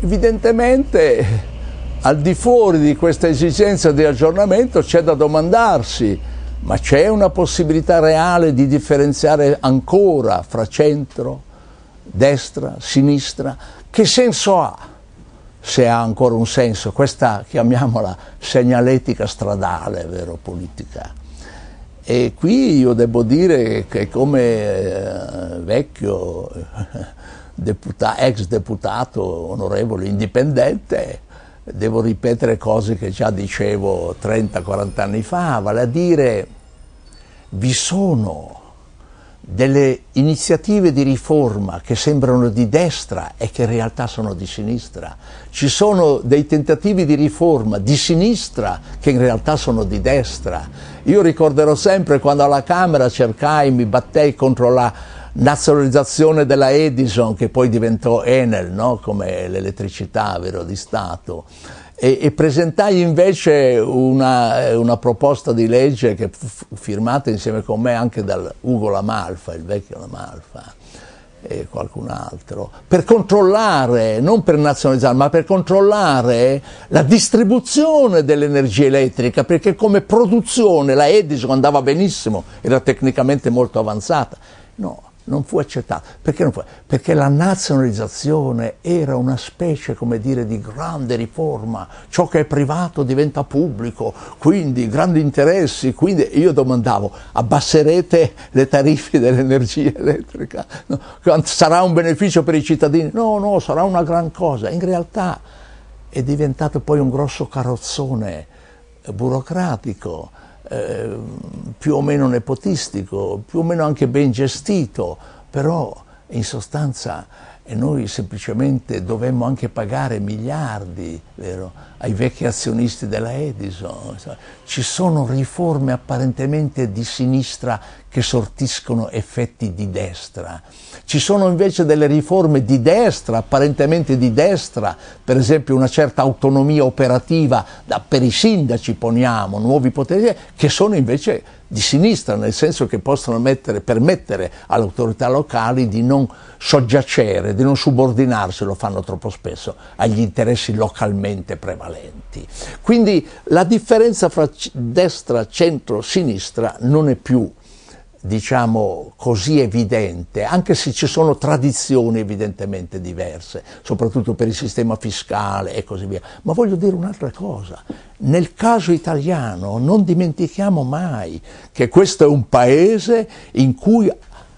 Evidentemente al di fuori di questa esigenza di aggiornamento c'è da domandarsi, ma c'è una possibilità reale di differenziare ancora fra centro, destra, sinistra? Che senso ha? Se ha ancora un senso, questa chiamiamola segnaletica stradale, vero, politica. E qui io devo dire che come eh, vecchio deputa- ex deputato onorevole indipendente, devo ripetere cose che già dicevo 30-40 anni fa, vale a dire vi sono delle iniziative di riforma che sembrano di destra e che in realtà sono di sinistra. Ci sono dei tentativi di riforma di sinistra che in realtà sono di destra. Io ricorderò sempre quando alla Camera cercai, mi battei contro la nazionalizzazione della Edison che poi diventò Enel, no? come l'elettricità vero, di Stato, e, e presentai invece una, una, proposta di legge che fu firmata insieme con me anche da Ugo Lamalfa, il vecchio Lamalfa e qualcun altro, per controllare, non per nazionalizzare, ma per controllare la distribuzione dell'energia elettrica, perché come produzione la Edison andava benissimo, era tecnicamente molto avanzata. No, non fu accettato. Perché non fu? Perché la nazionalizzazione era una specie, come dire, di grande riforma. Ciò che è privato diventa pubblico, quindi grandi interessi. Quindi io domandavo, abbasserete le tariffe dell'energia elettrica? No. Sarà un beneficio per i cittadini? No, no, sarà una gran cosa. In realtà è diventato poi un grosso carrozzone burocratico eh, più o meno nepotistico, più o meno anche ben gestito, però in sostanza eh, noi semplicemente dovemmo anche pagare miliardi vero, ai vecchi azionisti della Edison. Ci sono riforme apparentemente di sinistra che sortiscono effetti di destra. Ci sono invece delle riforme di destra, apparentemente di destra, per esempio una certa autonomia operativa da, per i sindaci, poniamo, nuovi poteri, che sono invece di sinistra, nel senso che possono mettere, permettere alle autorità locali di non soggiacere, di non subordinarsi, lo fanno troppo spesso, agli interessi localmente prevalenti. Quindi la differenza fra destra, centro, sinistra non è più diciamo così evidente, anche se ci sono tradizioni evidentemente diverse, soprattutto per il sistema fiscale e così via. Ma voglio dire un'altra cosa, nel caso italiano non dimentichiamo mai che questo è un paese in cui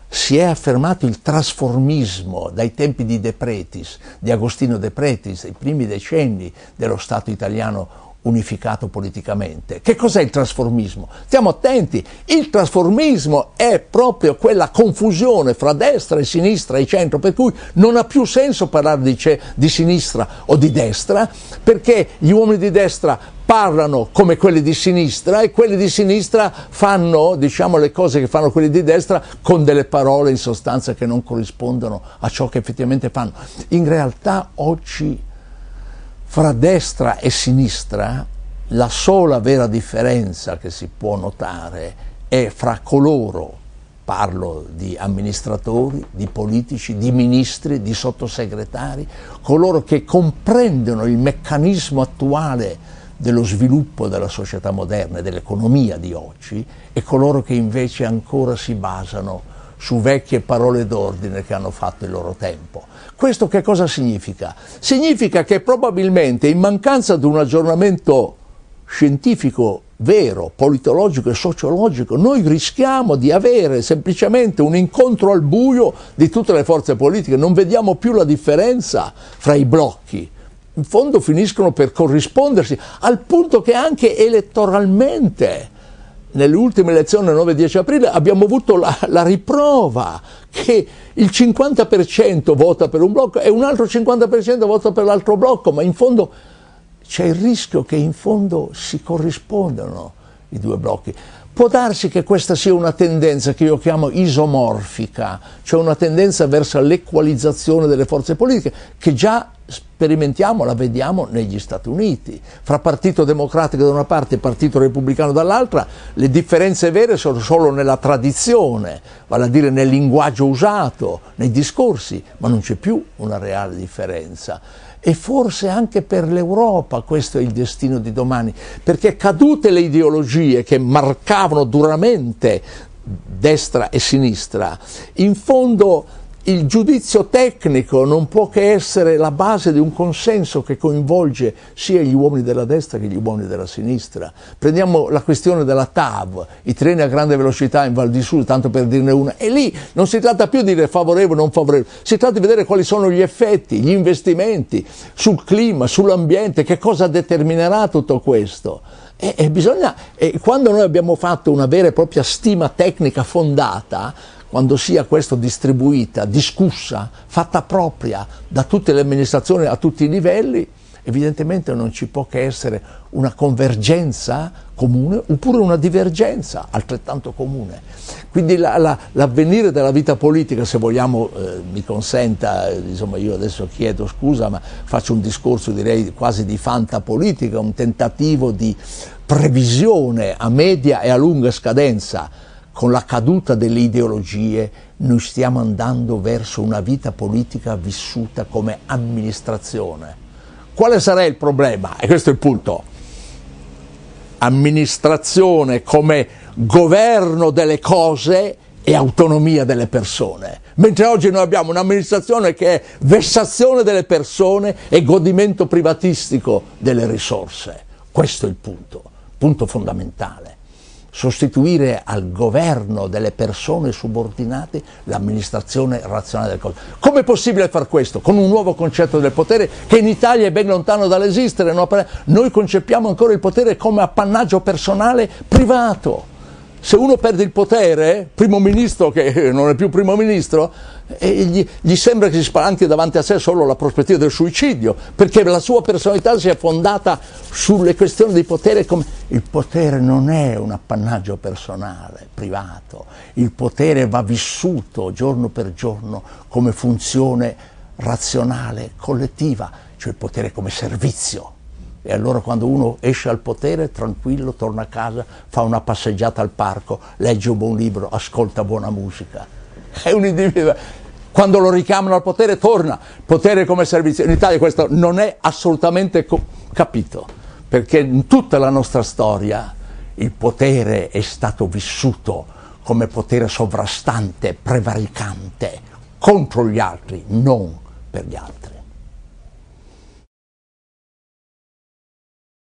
si è affermato il trasformismo dai tempi di De Pretis, di Agostino De Pretis, i primi decenni dello Stato italiano unificato politicamente. Che cos'è il trasformismo? Stiamo attenti, il trasformismo è proprio quella confusione fra destra e sinistra e centro, per cui non ha più senso parlare di, di sinistra o di destra, perché gli uomini di destra parlano come quelli di sinistra e quelli di sinistra fanno diciamo, le cose che fanno quelli di destra con delle parole in sostanza che non corrispondono a ciò che effettivamente fanno. In realtà oggi fra destra e sinistra la sola vera differenza che si può notare è fra coloro, parlo di amministratori, di politici, di ministri, di sottosegretari, coloro che comprendono il meccanismo attuale dello sviluppo della società moderna e dell'economia di oggi e coloro che invece ancora si basano su vecchie parole d'ordine che hanno fatto il loro tempo. Questo che cosa significa? Significa che probabilmente in mancanza di un aggiornamento scientifico vero, politologico e sociologico, noi rischiamo di avere semplicemente un incontro al buio di tutte le forze politiche, non vediamo più la differenza fra i blocchi. In fondo finiscono per corrispondersi al punto che anche elettoralmente nelle nell'ultima elezione 9-10 aprile abbiamo avuto la, la, riprova che il 50% vota per un blocco e un altro 50% vota per l'altro blocco, ma in fondo c'è il rischio che in fondo si corrispondano i due blocchi. Può darsi che questa sia una tendenza che io chiamo isomorfica, cioè una tendenza verso l'equalizzazione delle forze politiche che già sperimentiamo, la vediamo negli Stati Uniti. Fra Partito Democratico da una parte e Partito Repubblicano dall'altra, le differenze vere sono solo nella tradizione, vale a dire nel linguaggio usato, nei discorsi, ma non c'è più una reale differenza e forse anche per l'Europa questo è il destino di domani, perché cadute le ideologie che marcavano duramente destra e sinistra, in fondo il giudizio tecnico non può che essere la base di un consenso che coinvolge sia gli uomini della destra che gli uomini della sinistra. Prendiamo la questione della TAV, i treni a grande velocità in Val di Sud, tanto per dirne una, e lì non si tratta più di dire favorevole o non favorevole, si tratta di vedere quali sono gli effetti, gli investimenti sul clima, sull'ambiente, che cosa determinerà tutto questo. E, e bisogna, e quando noi abbiamo fatto una vera e propria stima tecnica fondata, quando sia questo distribuita, discussa, fatta propria da tutte le amministrazioni a tutti i livelli, evidentemente non ci può che essere una convergenza comune oppure una divergenza altrettanto comune. Quindi la, la, l'avvenire della vita politica, se vogliamo, eh, mi consenta, eh, insomma io adesso chiedo scusa, ma faccio un discorso direi quasi di fantapolitica, un tentativo di previsione a media e a lunga scadenza con la caduta delle ideologie noi stiamo andando verso una vita politica vissuta come amministrazione. Quale sarebbe il problema? E questo è il punto. Amministrazione come governo delle cose e autonomia delle persone. Mentre oggi noi abbiamo un'amministrazione che è vessazione delle persone e godimento privatistico delle risorse. Questo è il punto, punto fondamentale sostituire al governo delle persone subordinate l'amministrazione razionale del cose. Com'è possibile far questo? Con un nuovo concetto del potere che in Italia è ben lontano dall'esistere. No? Noi concepiamo ancora il potere come appannaggio personale privato se uno perde il potere, primo ministro che non è più primo ministro, gli, gli, sembra che si spalanchi davanti a sé solo la prospettiva del suicidio, perché la sua personalità si è fondata sulle questioni di potere come il potere non è un appannaggio personale, privato, il potere va vissuto giorno per giorno come funzione razionale, collettiva, cioè il potere come servizio. E allora quando uno esce al potere, tranquillo, torna a casa, fa una passeggiata al parco, legge un buon libro, ascolta buona musica. È un individuo. Quando lo richiamano al potere torna, potere come servizio. In Italia questo non è assolutamente co- capito, perché in tutta la nostra storia il potere è stato vissuto come potere sovrastante, prevaricante, contro gli altri, non per gli altri.